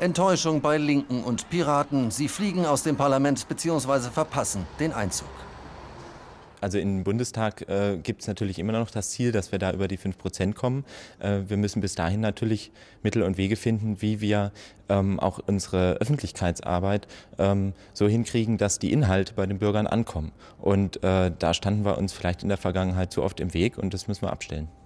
Enttäuschung bei Linken und Piraten. Sie fliegen aus dem Parlament bzw. verpassen den Einzug. Also im Bundestag äh, gibt es natürlich immer noch das Ziel, dass wir da über die 5 Prozent kommen. Äh, wir müssen bis dahin natürlich Mittel und Wege finden, wie wir ähm, auch unsere Öffentlichkeitsarbeit ähm, so hinkriegen, dass die Inhalte bei den Bürgern ankommen. Und äh, da standen wir uns vielleicht in der Vergangenheit zu oft im Weg und das müssen wir abstellen.